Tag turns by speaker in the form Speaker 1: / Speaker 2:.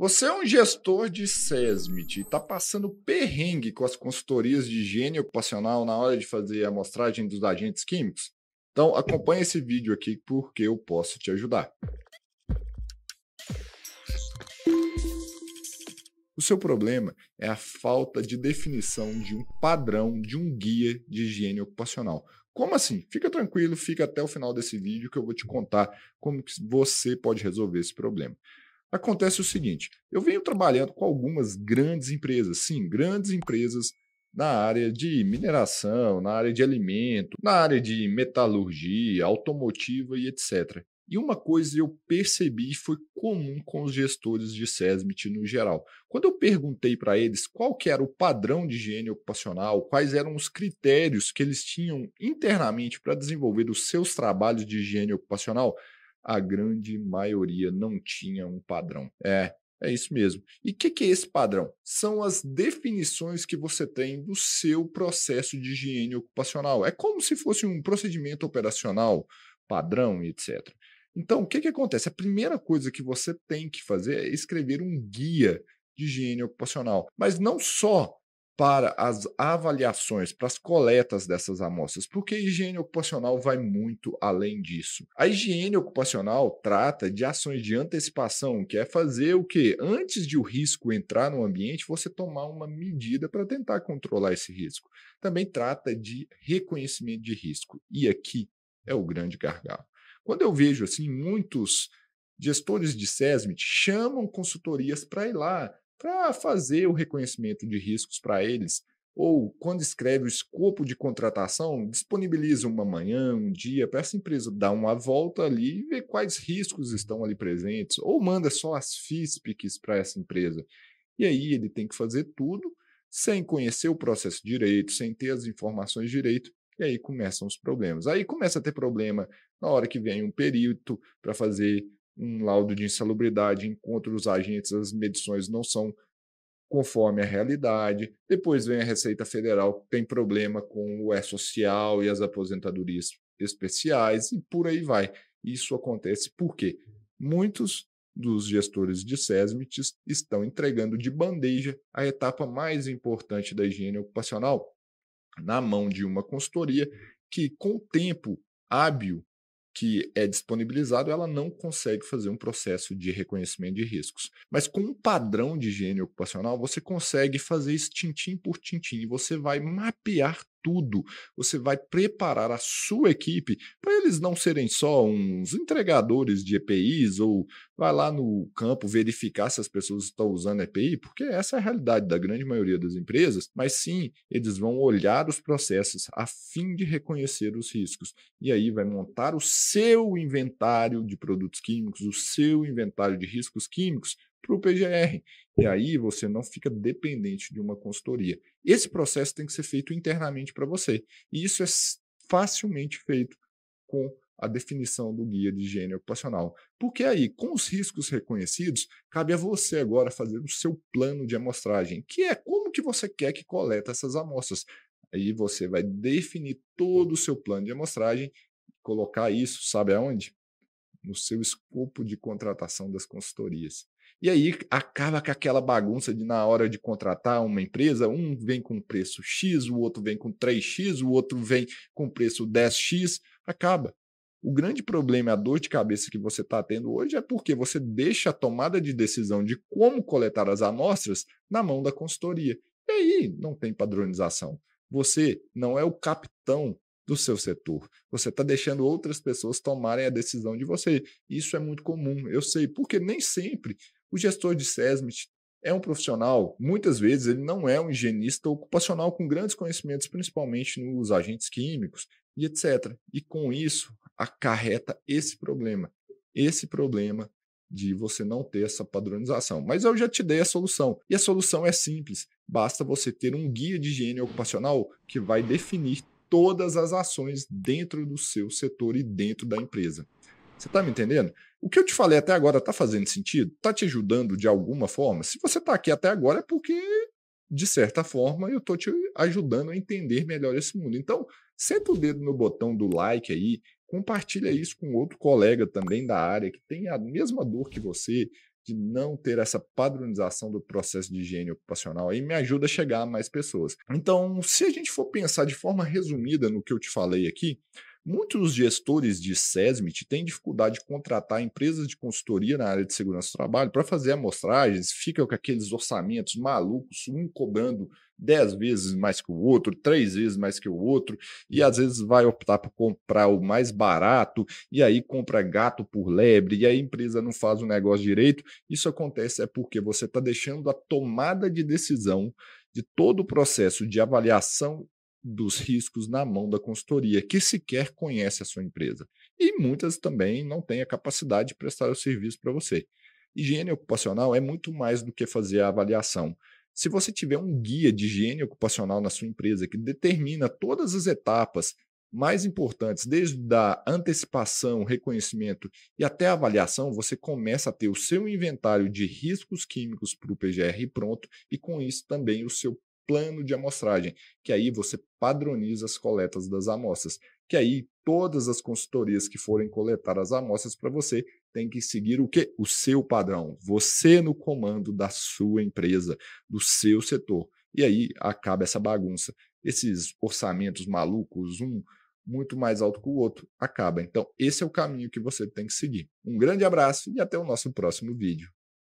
Speaker 1: Você é um gestor de SESMIT e está passando perrengue com as consultorias de higiene ocupacional na hora de fazer a amostragem dos agentes químicos? Então acompanhe esse vídeo aqui porque eu posso te ajudar. O seu problema é a falta de definição de um padrão, de um guia de higiene ocupacional. Como assim? Fica tranquilo, fica até o final desse vídeo que eu vou te contar como você pode resolver esse problema. Acontece o seguinte: eu venho trabalhando com algumas grandes empresas, sim, grandes empresas na área de mineração, na área de alimento, na área de metalurgia, automotiva e etc. E uma coisa eu percebi foi comum com os gestores de SESMIT no geral. Quando eu perguntei para eles qual que era o padrão de higiene ocupacional, quais eram os critérios que eles tinham internamente para desenvolver os seus trabalhos de higiene ocupacional, a grande maioria não tinha um padrão. É, é isso mesmo. E o que, que, é esse padrão? São as definições que você tem do seu processo de higiene ocupacional. É como se fosse um procedimento operacional padrão, etc. Então, o que, que acontece? A primeira coisa que você tem que fazer é escrever um guia de higiene ocupacional. Mas não só para as avaliações, para as coletas dessas amostras, porque a higiene ocupacional vai muito além disso. A higiene ocupacional trata de ações de antecipação, que é fazer o que? Antes de o risco entrar no ambiente, você tomar uma medida para tentar controlar esse risco. Também trata de reconhecimento de risco. E aqui é o grande gargalo. Quando eu vejo assim muitos gestores de SESMIT chamam consultorias para ir lá para fazer o reconhecimento de riscos para eles, ou quando escreve o escopo de contratação, disponibiliza uma manhã, um dia, para essa empresa dar uma volta ali e ver quais riscos estão ali presentes, ou manda só as FISPICs para essa empresa. E aí ele tem que fazer tudo sem conhecer o processo direito, sem ter as informações direito, e aí começam os problemas. Aí começa a ter problema na hora que vem um perito para fazer um laudo de insalubridade, encontra os agentes, as medições não são conforme a realidade. Depois vem a Receita Federal, que tem problema com o E-Social e as aposentadorias especiais, e por aí vai. Isso acontece porque muitos dos gestores de SESMIT estão entregando de bandeja a etapa mais importante da higiene ocupacional na mão de uma consultoria que, com o tempo hábil, que é disponibilizado, ela não consegue fazer um processo de reconhecimento de riscos. Mas com um padrão de higiene ocupacional, você consegue fazer isso tintim por tintim e você vai mapear tudo, você vai preparar a sua equipe para eles não serem só uns entregadores de EPIs ou vai lá no campo verificar se as pessoas estão usando EPI, porque essa é a realidade da grande maioria das empresas, mas sim, eles vão olhar os processos a fim de reconhecer os riscos. E aí vai montar o seu inventário de produtos químicos, o seu inventário de riscos químicos para o PGR. E aí você não fica dependente de uma consultoria. Esse processo tem que ser feito internamente para você. E isso é facilmente feito com a definição do guia de higiene ocupacional. Porque aí, com os riscos reconhecidos, cabe a você agora fazer o seu plano de amostragem, que é como que você quer que coleta essas amostras. Aí você vai definir todo o seu plano de amostragem, colocar isso, sabe aonde? No seu escopo de contratação das consultorias. E aí acaba com aquela bagunça de na hora de contratar uma empresa, um vem com preço X, o outro vem com 3X, o outro vem com preço 10X, acaba. O grande problema, a dor de cabeça que você está tendo hoje é porque você deixa a tomada de decisão de como coletar as amostras na mão da consultoria. E aí não tem padronização. Você não é o capitão do seu setor. Você está deixando outras pessoas tomarem a decisão de você. Isso é muito comum, eu sei, porque nem sempre o gestor de SESMIT é um profissional, muitas vezes ele não é um higienista ocupacional com grandes conhecimentos, principalmente nos agentes químicos e etc. E com isso acarreta esse problema, esse problema de você não ter essa padronização. Mas eu já te dei a solução. E a solução é simples, basta você ter um guia de higiene ocupacional que vai definir todas as ações dentro do seu setor e dentro da empresa. Você está me entendendo? O que eu te falei até agora está fazendo sentido? Está te ajudando de alguma forma? Se você está aqui até agora é porque, de certa forma, eu estou te ajudando a entender melhor esse mundo. Então, senta o dedo no botão do like aí, compartilha isso com outro colega também da área que tem a mesma dor que você de não ter essa padronização do processo de higiene ocupacional aí me ajuda a chegar a mais pessoas. Então, se a gente for pensar de forma resumida no que eu te falei aqui, Muitos gestores de SESMIT têm dificuldade de contratar empresas de consultoria na área de segurança do trabalho para fazer amostragens, ficam com aqueles orçamentos malucos, um cobrando dez vezes mais que o outro, três vezes mais que o outro, e às vezes vai optar por comprar o mais barato, e aí compra gato por lebre, e a empresa não faz o negócio direito. Isso acontece é porque você está deixando a tomada de decisão de todo o processo de avaliação dos riscos na mão da consultoria, que sequer conhece a sua empresa. E muitas também não têm a capacidade de prestar o serviço para você. Higiene ocupacional é muito mais do que fazer a avaliação. Se você tiver um guia de higiene ocupacional na sua empresa que determina todas as etapas mais importantes, desde a antecipação, reconhecimento e até a avaliação, você começa a ter o seu inventário de riscos químicos para o PGR pronto e com isso também o seu plano de amostragem, que aí você padroniza as coletas das amostras, que aí todas as consultorias que forem coletar as amostras para você tem que seguir o que O seu padrão, você no comando da sua empresa, do seu setor. E aí acaba essa bagunça. Esses orçamentos malucos, um muito mais alto que o outro, acaba. Então, esse é o caminho que você tem que seguir. Um grande abraço e até o nosso próximo vídeo.